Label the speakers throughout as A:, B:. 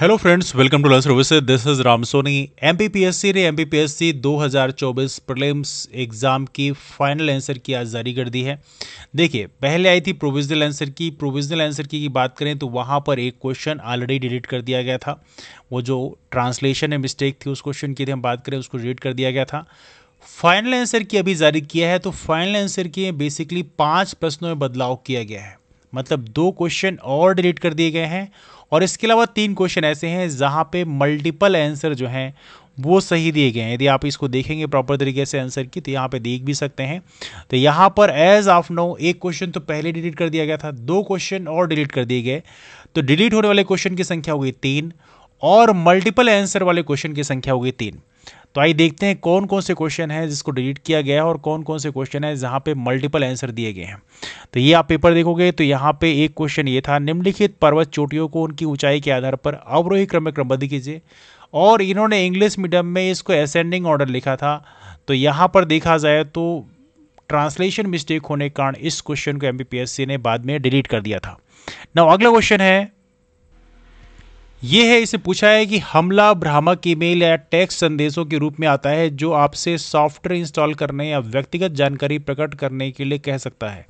A: hello friends welcome to learn services this is Ram Soni M ने M चौबीस prelims exam की final answer key आज जारी कर दी है देखिए पहले आई थी provisional answer key provisional answer key, की बात करें तो वहाँ पर एक क्वेश्चन ऑलरेडी डिलीट कर दिया गया था वो जो ट्रांसलेशन है मिस्टेक थी उस क्वेश्चन की थी हम बात करें उसको डिलीट कर दिया गया था फाइनल आंसर की अभी जारी किया है तो फाइनल आंसर की बेसिकली पाँच प्रश्नों में बदलाव किया गया है मतलब दो क्वेश्चन और डिलीट कर दिए गए हैं और इसके अलावा तीन क्वेश्चन ऐसे हैं जहाँ पे मल्टीपल आंसर जो हैं वो सही दिए गए हैं यदि आप इसको देखेंगे प्रॉपर तरीके से आंसर की तो यहाँ पे देख भी सकते हैं तो यहाँ पर एज ऑफ नो एक क्वेश्चन तो पहले डिलीट कर दिया गया था दो क्वेश्चन और डिलीट कर दिए गए तो डिलीट होने वाले क्वेश्चन की संख्या हो गई तीन और मल्टीपल आंसर वाले क्वेश्चन की संख्या हो गई तीन तो आइए देखते हैं कौन कौन से क्वेश्चन है जिसको डिलीट किया गया है और कौन कौन से क्वेश्चन है जहाँ पे मल्टीपल आंसर दिए गए हैं तो ये आप पेपर देखोगे तो यहाँ पे एक क्वेश्चन ये था निम्नलिखित पर्वत चोटियों को उनकी ऊंचाई के आधार पर अवरोही क्रम में क्रमबद्ध कीजिए और इन्होंने इंग्लिश मीडियम में इसको असेंडिंग ऑर्डर लिखा था तो यहाँ पर देखा जाए तो ट्रांसलेशन मिस्टेक होने के कारण इस क्वेश्चन को एम ने बाद में डिलीट कर दिया था नौ अगला क्वेश्चन है ये है इसे पूछा है कि हमला भ्रामक ईमेल या टेक्स्ट संदेशों के रूप में आता है जो आपसे सॉफ्टवेयर इंस्टॉल करने या व्यक्तिगत जानकारी प्रकट करने के लिए कह सकता है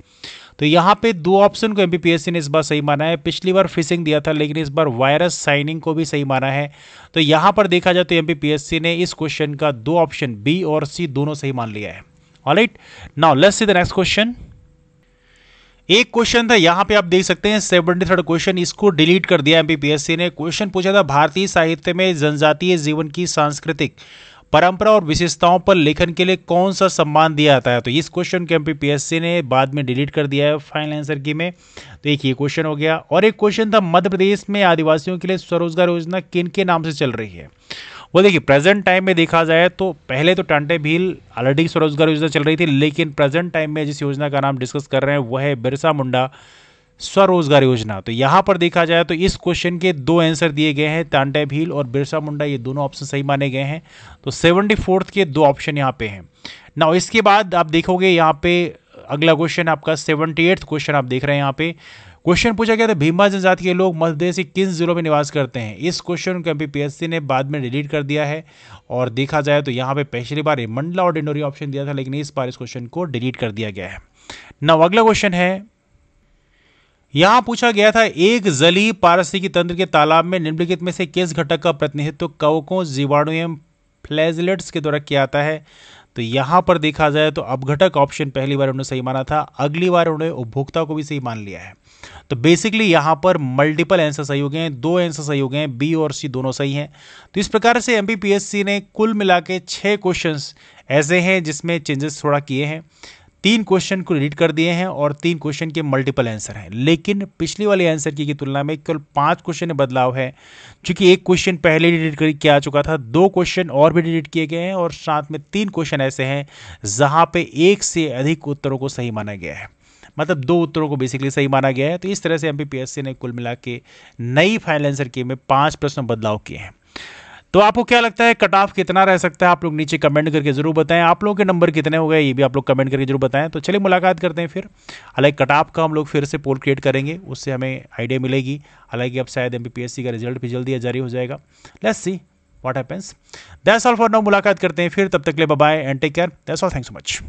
A: तो यहाँ पे दो ऑप्शन को एमपीपीएससी ने इस बार सही माना है पिछली बार फिशिंग दिया था लेकिन इस बार वायरस साइनिंग को भी सही माना है तो यहाँ पर देखा जाए तो एमपीपीएससी ने इस क्वेश्चन का दो ऑप्शन बी और सी दोनों सही मान लिया है all right now let's see the next question एक क्वेश्चन था यहाँ पे आप देख सकते हैं सेवेंटी थर्ड क्वेश्चन इसको डिलीट कर दिया एमपीपीएससी ने क्वेश्चन पूछा था भारतीय साहित्य में जनजातीय जीवन की सांस्कृतिक परंपरा और विशेषताओं पर लेखन के लिए कौन सा सम्मान दिया जाता है तो इस क्वेश्चन को एमपीपीएससी ने बाद में डिलीट कर दिया है फाइनल आंसर की में तो एक ये क्वेश्चन हो गया और एक क्वेश्चन था मध्य प्रदेश में आदिवासियों के लिए स्वरोजगार योजना किन के नाम से चल रही है वो देखिए प्रेजेंट टाइम में देखा जाए तो पहले तो टांटे भील ऑलरेडी स्वरोजगार योजना चल रही थी लेकिन प्रेजेंट टाइम में जिस योजना का नाम डिस्कस कर रहे हैं वह है बिरसा मुंडा स्वरोजगार योजना तो यहाँ पर देखा जाए तो इस क्वेश्चन के दो आंसर दिए गए हैं टांटे भील और बिरसा मुंडा ये दोनों ऑप्शन सही माने गए हैं तो सेवेंटी फोर्थ के दो ऑप्शन यहाँ पे हैं ना इसके बाद आप देखोगे यहाँ पे अगला क्वेश्चन आपका सेवेंटी एट्थ क्वेश्चन आप देख रहे हैं यहाँ पे क्वेश्चन पूछा गया था भीमा जनजाति के लोग मध्य से किन जिलों में निवास करते हैं इस क्वेश्चन को एमपीपीएससी ने बाद में डिलीट कर दिया है और देखा जाए तो यहाँ पे पिछली बार मंडला और डिंडोरी ऑप्शन दिया था लेकिन इस बार इस क्वेश्चन को डिलीट कर दिया गया है नाउ अगला क्वेश्चन है यहां पूछा गया था एक जली की तंत्र के तालाब में निम्नलिखित में से किस घटक का प्रतिनिधित्व कवकों जीवाणु एवं फ्लैजलेट्स के द्वारा किया जाता है तो यहां पर देखा जाए तो अपघटक ऑप्शन पहली बार उन्होंने सही माना था अगली बार उन्होंने उपभोक्ता को भी सही मान लिया है तो बेसिकली यहां पर मल्टीपल आंसर सही हो गए हैं दो आंसर सही हो गए हैं बी और सी दोनों सही हैं तो इस प्रकार से एमबीपीएससी ने कुल मिला के छह क्वेश्चन ऐसे हैं जिसमें चेंजेस थोड़ा किए हैं तीन क्वेश्चन को रीड कर दिए हैं और तीन क्वेश्चन के मल्टीपल आंसर हैं लेकिन पिछले वाले आंसर की, की तुलना में केवल पांच क्वेश्चन में बदलाव है क्योंकि एक क्वेश्चन पहले डिलीट कर किया चुका था दो क्वेश्चन और भी डिलीट किए गए हैं और साथ में तीन क्वेश्चन ऐसे हैं जहां पे एक से अधिक उत्तरों को सही माना गया है मतलब दो उत्तरों को बेसिकली सही माना गया है तो इस तरह से एम ने कुल मिला के नई फाइनल आंसर की में पाँच प्रश्न बदलाव किए हैं तो आपको क्या लगता है कट ऑफ कितना रह सकता है आप लोग नीचे कमेंट करके जरूर बताएं आप लोगों के नंबर कितने हो गए ये भी आप लोग कमेंट करके जरूर बताएं तो चलिए मुलाकात करते हैं फिर हालांकि कट ऑफ का हम लोग फिर से पोल क्रिएट करेंगे उससे हमें आइडिया मिलेगी हालांकि अब शायद एम का रिजल्ट भी जल्दी जारी हो जाएगा let's see what happens that's all for now मुलाकात करते हैं फिर तब तक ले bye and take care that's all thank so much